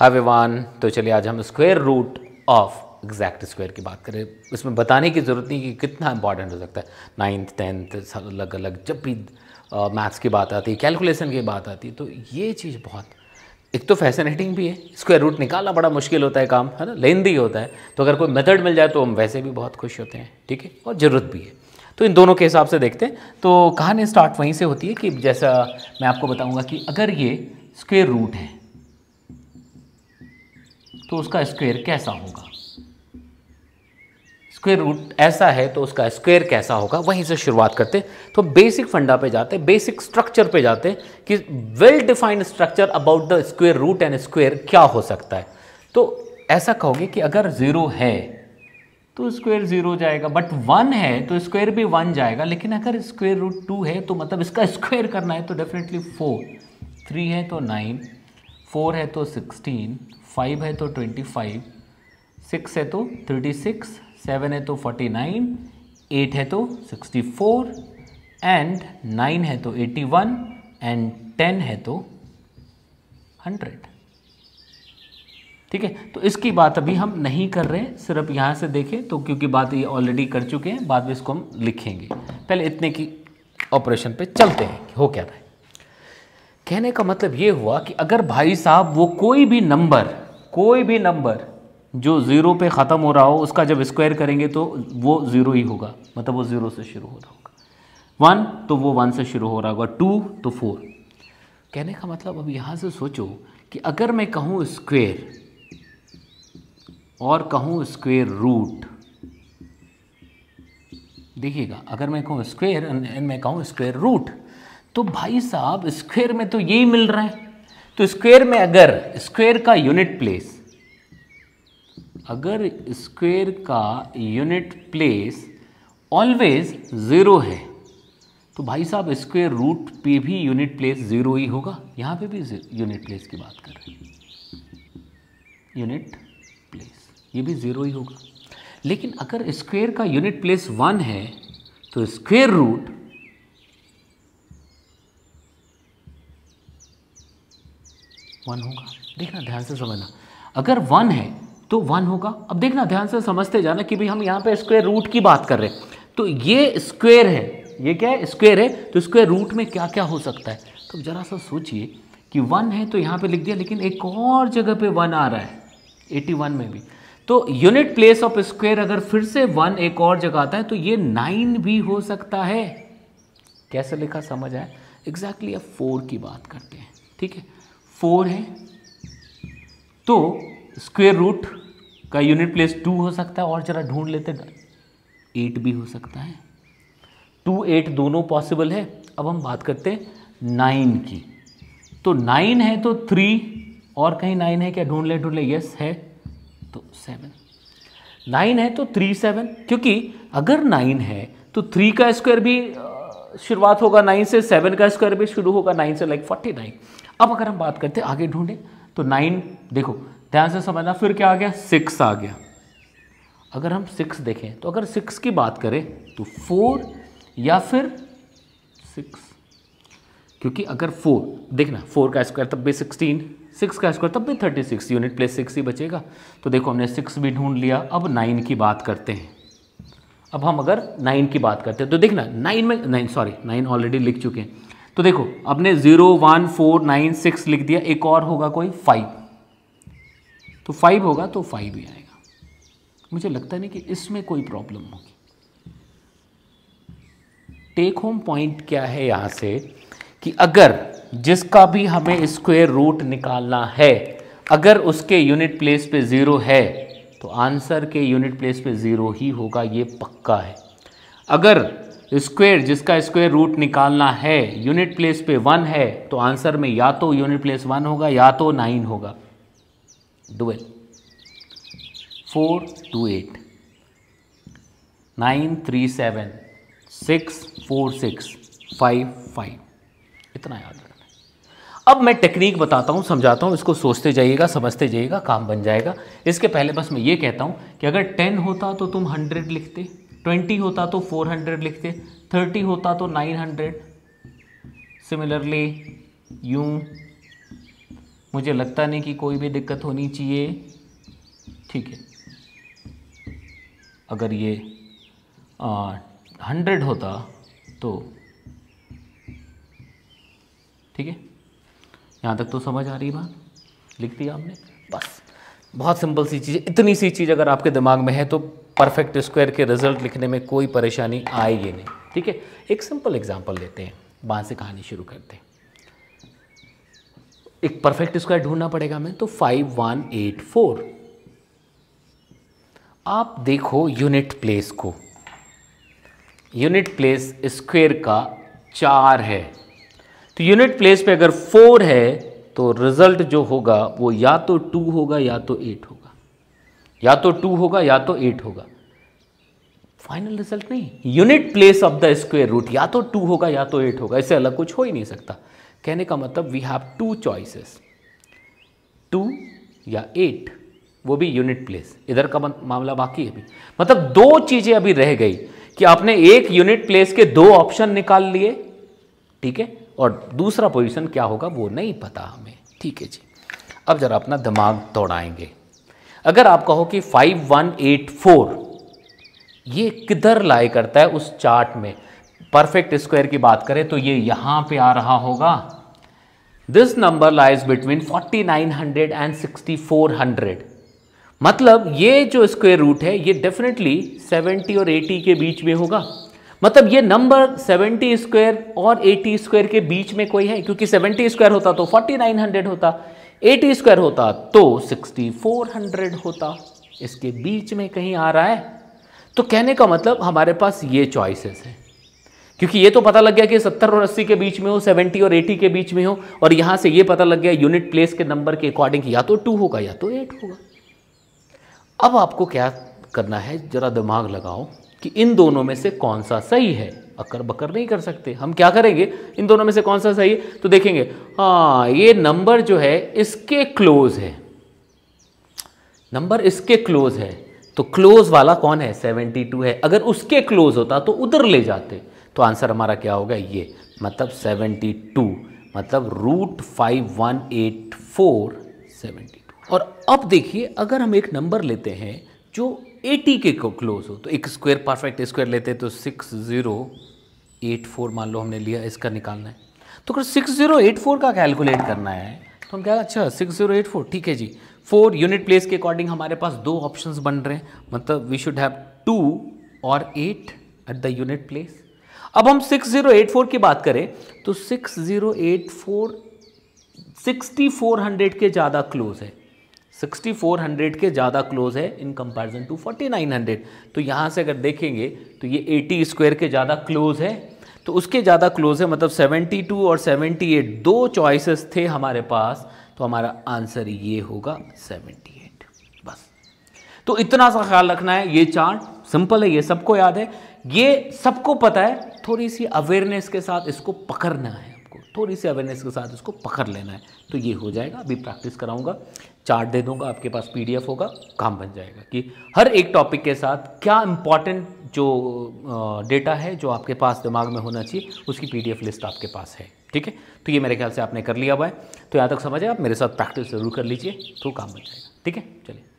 हवेवान तो चलिए आज हम square root of exact square की बात करें इसमें बताने की ज़रूरत नहीं कि कितना इंपॉर्टेंट हो सकता है नाइन्थ टेंथ सब अलग अलग जब भी मैथ्स की बात आती है कैलकुलेशन की बात आती है तो ये चीज़ बहुत एक तो फैसिनेटिंग भी है स्क्वायर रूट निकालना बड़ा मुश्किल होता है काम है ना लेंदी होता है तो अगर कोई मेथड मिल जाए तो हम वैसे भी बहुत खुश होते हैं ठीक है और ज़रूरत भी है तो इन दोनों के हिसाब से देखते हैं तो कहानी स्टार्ट वहीं से होती है कि जैसा मैं आपको बताऊंगा कि अगर ये स्क्वेयर रूट है तो उसका स्क्वायर कैसा होगा स्क्वायर रूट ऐसा है तो उसका स्क्वायर कैसा होगा वहीं से शुरुआत करते तो बेसिक फंडा पे जाते बेसिक स्ट्रक्चर पे जाते कि well defined structure about the square root and square क्या हो सकता है तो ऐसा कहोगे कि अगर ज़ीरो है तो स्क्वायर ज़ीरो जाएगा बट वन है तो स्क्वायर भी वन जाएगा लेकिन अगर स्क्वायर रूट टू है तो मतलब इसका स्क्वायर करना है तो डेफिनेटली फोर थ्री है तो नाइन फोर है तो सिक्सटीन फाइव है तो ट्वेंटी फाइव सिक्स है तो थर्टी सिक्स सेवन है तो फोर्टी नाइन एट है तो सिक्सटी फोर एंड नाइन है तो एटी वन एंड टेन है तो हंड्रेड ठीक है तो इसकी बात अभी हम नहीं कर रहे हैं सिर्फ यहाँ से देखें तो क्योंकि बात ये ऑलरेडी कर चुके हैं बाद में इसको हम लिखेंगे पहले इतने की ऑपरेशन पे चलते हैं हो क्या रहा है कहने का मतलब ये हुआ कि अगर भाई साहब वो कोई भी नंबर कोई भी नंबर जो ज़ीरो पे ख़त्म हो रहा हो उसका जब स्क्वायर करेंगे तो वो ज़ीरो ही होगा मतलब वो ज़ीरो से शुरू हो रहा होगा वन तो वो वन से शुरू हो रहा होगा टू तो फोर कहने का मतलब अब यहाँ से सोचो कि अगर मैं कहूँ स्क्वेयर और कहूँ स्क्वेयर रूट देखिएगा अगर मैं कहूँ स्क्वेयर एंड मैं कहूँ स्क्वेयर रूट तो भाई साहब स्क्वेयर में तो यही मिल रहा है तो स्क्वायर में अगर स्क्वायर का यूनिट प्लेस अगर स्क्वायर का यूनिट प्लेस ऑलवेज ज़ीरो है तो भाई साहब स्क्वायर रूट पे भी यूनिट प्लेस ज़ीरो ही होगा यहाँ पे भी यूनिट प्लेस की बात कर रहे हैं यूनिट प्लेस ये भी ज़ीरो ही होगा लेकिन अगर स्क्वायर का यूनिट प्लेस वन है तो स्क्वायर रूट वन होगा देखना ध्यान से समझना अगर वन है तो वन होगा अब देखना ध्यान से समझते जाना कि भाई हम यहाँ पे स्क्वेयर रूट की बात कर रहे हैं तो ये स्क्वेयर है ये क्या है स्क्वेयर है तो स्क्वेयर रूट में क्या क्या हो सकता है तो ज़रा सा सोचिए कि वन है तो यहाँ पे लिख दिया लेकिन एक और जगह पे वन आ रहा है एटी वन में भी तो यूनिट प्लेस ऑफ स्क्वेयर अगर फिर से वन एक और जगह आता है तो ये नाइन भी हो सकता है कैसे लिखा समझ आए एग्जैक्टली exactly अब फोर की बात करते हैं ठीक है फोर है तो स्क्वेयर रूट का यूनिट प्लेस टू हो सकता है और ज़रा ढूंढ लेते एट भी हो सकता है टू एट दोनों पॉसिबल है अब हम बात करते हैं नाइन की तो नाइन है तो थ्री और कहीं नाइन है क्या ढूंढ ले ढूंढ ले यस है तो सेवन नाइन है तो थ्री सेवन क्योंकि अगर नाइन है तो थ्री का स्क्वायर भी शुरुआत होगा नाइन से सेवन का स्क्वायर भी शुरू होगा नाइन से लाइक फोर्टी नाइन अब अगर हम बात करते आगे ढूंढें तो नाइन देखो ध्यान से समझना फिर क्या आ गया सिक्स आ गया अगर हम सिक्स देखें तो अगर सिक्स की बात करें तो फोर या फिर सिक्स क्योंकि अगर फोर देखना फोर का स्क्वायर तब भी सिक्सटीन सिक्स का स्क्वायर तब भी thirty six unit place six ही बचेगा तो देखो हमने सिक्स भी ढूंढ लिया अब नाइन की बात करते हैं अब हम अगर नाइन की बात करते हैं तो देखना नाइन में नाइन सॉरी नाइन ऑलरेडी लिख चुके हैं तो देखो आपने zero one four nine six लिख दिया एक और होगा कोई फाइव तो फाइव होगा तो फाइव ही आएगा मुझे लगता नहीं कि इसमें कोई प्रॉब्लम होगी टेक होम पॉइंट क्या है यहां से कि अगर जिसका भी हमें स्क्वेयर रूट निकालना है अगर उसके यूनिट प्लेस पे ज़ीरो है तो आंसर के यूनिट प्लेस पे ज़ीरो ही होगा ये पक्का है अगर स्क्वेयर जिसका स्क्वेयर रूट निकालना है यूनिट प्लेस पे वन है तो आंसर में या तो यूनिट प्लेस वन होगा या तो नाइन होगा dual four two eight nine three seven six four six five five इतना याद रखना अब मैं टेक्निक बताता हूँ समझाता हूँ इसको सोचते जाइएगा समझते जाइएगा काम बन जाएगा इसके पहले बस मैं ये कहता हूँ कि अगर टेन होता तो तुम हंड्रेड लिखते ट्वेंटी होता तो फोर हंड्रेड लिखते थर्टी होता तो नाइन हंड्रेड सिमिलरली यूं मुझे लगता नहीं कि कोई भी दिक्कत होनी चाहिए ठीक है अगर ये हंड्रेड होता तो ठीक है यहाँ तक तो समझ आ रही बात लिख दिया आपने बहुत सिंपल सी चीज़ इतनी सी चीज़ अगर आपके दिमाग में है तो परफेक्ट स्क्वायर के रिजल्ट लिखने में कोई परेशानी आएगी नहीं ठीक है एक सिंपल एग्जाम्पल लेते हैं वहाँ से कहानी शुरू करते हैं एक परफेक्ट स्क्वायर ढूंढना पड़ेगा हमें तो फाइव वन एट फोर आप देखो यूनिट प्लेस को यूनिट प्लेस स्क्वायर का चार है तो यूनिट प्लेस पे अगर फोर है तो रिज़ल्ट जो होगा वो या तो टू होगा या तो एट होगा या तो टू होगा या तो एट होगा फाइनल रिजल्ट नहीं unit place of the square root या तो टू होगा या तो एट होगा इससे अलग कुछ हो ही नहीं सकता कहने का मतलब we have two choices two या एट वो भी यूनिट प्लेस इधर का मामला बाकी है भी मतलब दो चीज़ें अभी रह गई कि आपने एक यूनिट प्लेस के दो ऑप्शन निकाल लिए ठीक है और दूसरा पोजीशन क्या होगा वो नहीं पता हमें ठीक है जी अब ज़रा अपना दिमाग दौड़ाएंगे अगर आप कहो कि 5184 ये किधर लाई करता है उस चार्ट में परफेक्ट स्क्वायर की बात करें तो ये यहां पे आ रहा होगा this number lies between 4900 and 6400 मतलब ये जो स्क्वायर रूट है ये डेफिनेटली 70 और 80 के बीच में होगा मतलब ये नंबर 70 स्क्वायर और 80 स्क्वायर के बीच में कोई है क्योंकि 70 स्क्वायर होता तो 4900 होता 80 स्क्वायर होता तो 6400 होता इसके बीच में कहीं आ रहा है तो कहने का मतलब हमारे पास ये चॉइसेस हैं क्योंकि ये तो पता लग गया कि 70 और 80 के बीच में हो 70 और 80 के बीच में हो और यहाँ से ये पता लग गया यूनिट प्लेस के नंबर के अकॉर्डिंग या तो टू होगा या तो एट होगा अब आपको क्या करना है ज़रा दिमाग लगाओ कि इन दोनों में से कौन सा सही है अकर बकर नहीं कर सकते हम क्या करेंगे इन दोनों में से कौन सा सही है तो देखेंगे हाँ ये नंबर जो है इसके क्लोज है नंबर इसके क्लोज है तो क्लोज वाला कौन है 72 है अगर उसके क्लोज होता तो उधर ले जाते तो आंसर हमारा क्या होगा ये मतलब 72 मतलब root five one eight four seventy और अब देखिए अगर हम एक नंबर लेते हैं जो एटी के को क्लोज हो तो एक स्क्वायर परफेक्ट स्क्वायर लेते हैं तो सिक्स ज़ीरो एट फोर मान लो हमने लिया इसका निकालना है तो अगर सिक्स ज़ीरो एट फोर का कैलकुलेट करना है तो हम क्या अच्छा सिक्स ज़ीरो एट फोर ठीक है जी फोर यूनिट प्लेस के अकॉर्डिंग हमारे पास दो ऑप्शंस बन रहे हैं मतलब वी शुड हैव टू और eight at the unit place अब हम सिक्स ज़ीरो एट फोर की बात करें तो six zero eight four sixty four hundred के ज़्यादा क्लोज है 6400 के ज़्यादा क्लोज है इन कंपैरिजन टू 4900 तो यहाँ से अगर देखेंगे तो ये 80 स्क्वायर के ज़्यादा क्लोज है तो उसके ज़्यादा क्लोज है मतलब 72 और 78 दो चॉइसेस थे हमारे पास तो हमारा आंसर ये होगा 78 बस तो इतना सा ख्याल रखना है ये चार्ट सिंपल है ये सबको याद है ये सबको पता है थोड़ी सी अवेयरनेस के साथ इसको पकड़ना है आपको थोड़ी सी अवेयरनेस के साथ इसको पकड़ लेना है तो ये हो जाएगा अभी प्रैक्टिस कराऊंगा चार्ट दे दूंगा आपके पास पीडीएफ होगा काम बन जाएगा कि हर एक टॉपिक के साथ क्या इम्पॉर्टेंट जो डेटा है जो आपके पास दिमाग में होना चाहिए उसकी पीडीएफ लिस्ट आपके पास है ठीक है तो ये मेरे ख्याल से आपने कर लिया हुआ है तो यहाँ तक समझे आप मेरे साथ प्रैक्टिस ज़रूर कर लीजिए तो काम बन जाएगा ठीक है चलिए